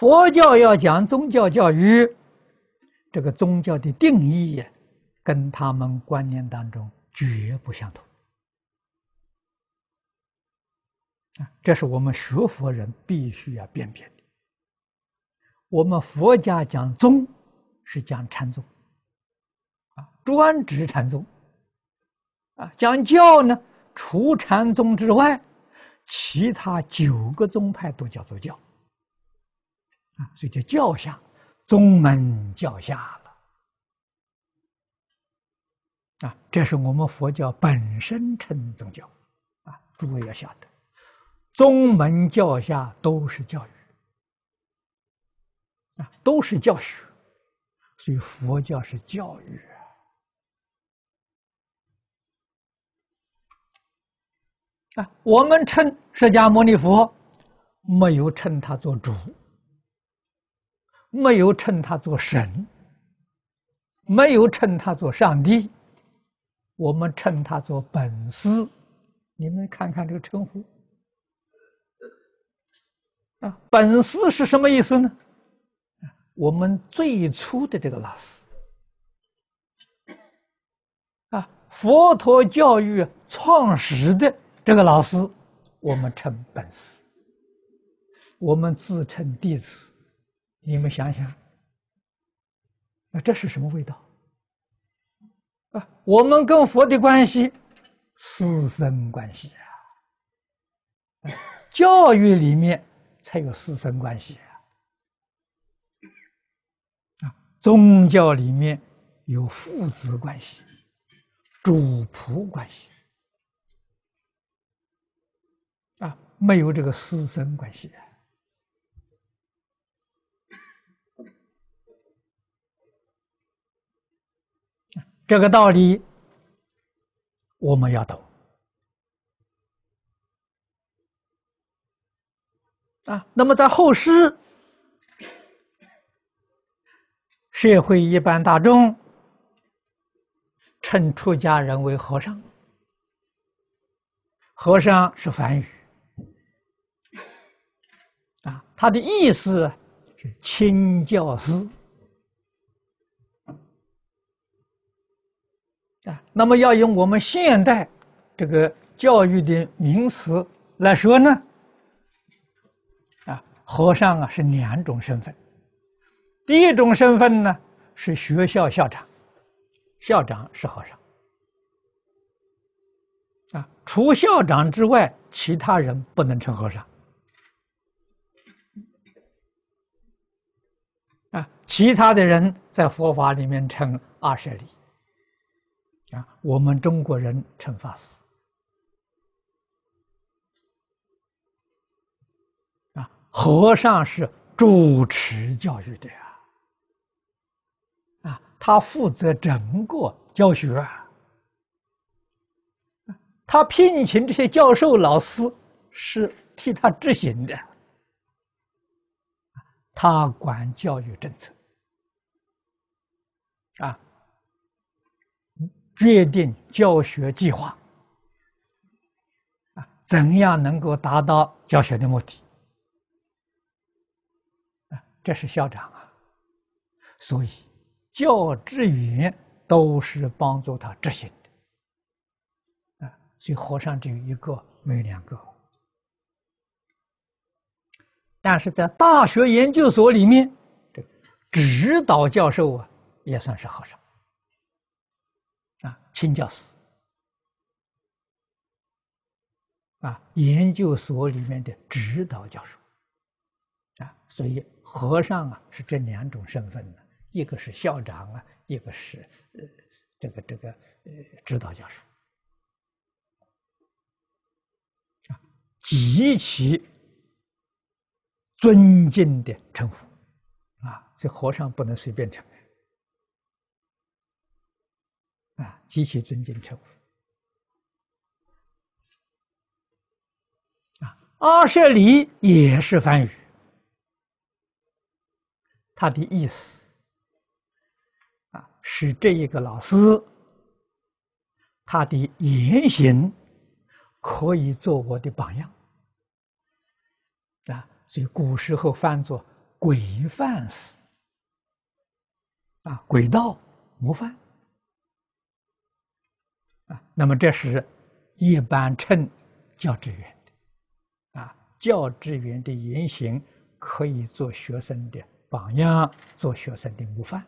佛教要讲宗教教育，这个宗教的定义，跟他们观念当中绝不相同。啊，这是我们学佛人必须要辨别的。我们佛家讲宗，是讲禅宗，啊，专指禅宗。啊，讲教呢，除禅宗之外，其他九个宗派都叫做教。所以叫教下，宗门教下了，啊，这是我们佛教本身称宗教，啊，诸位要晓得，宗门教下都是教育，啊，都是教学，所以佛教是教育啊。啊，我们称释迦牟尼佛，没有称他做主。没有称他做神，没有称他做上帝，我们称他做本师。你们看看这个称呼啊，本师是什么意思呢？我们最初的这个老师啊，佛陀教育创始的这个老师，我们称本师，我们自称弟子。你们想想，那这是什么味道？啊，我们跟佛的关系，师生关系啊！教育里面才有师生关系啊！啊，宗教里面有父子关系、主仆关系啊，没有这个师生关系啊！这个道理我们要懂啊！那么在后世，社会一般大众称出家人为和尚，和尚是梵语啊，他的意思是清教师。啊，那么要用我们现代这个教育的名词来说呢，啊，和尚啊是两种身份。第一种身份呢是学校校长，校长是和尚。啊，除校长之外，其他人不能称和尚。啊，其他的人在佛法里面称阿舍利。啊，我们中国人称法师，啊，和尚是主持教育的呀，啊，他负责整个教学，啊。他聘请这些教授老师是替他执行的，他管教育政策，啊。决定教学计划，啊，怎样能够达到教学的目的？啊，这是校长啊，所以教职员都是帮助他执行的，啊，所以和尚只有一个，没有两个。但是在大学研究所里面，这指导教授啊，也算是和尚。清教寺啊，研究所里面的指导教授啊，所以和尚啊是这两种身份的，一个是校长啊，一个是呃这个这个呃指导教授啊，极其尊敬的称呼啊，这和尚不能随便称。啊，极其尊敬称呼。啊，阿舍里也是梵语，他的意思啊，是这一个老师，他的言行可以做我的榜样。啊，所以古时候翻作“鬼范式。啊，轨道模范。啊，那么这是，一般称教职员的，啊，教职员的言行可以做学生的榜样，做学生的模范。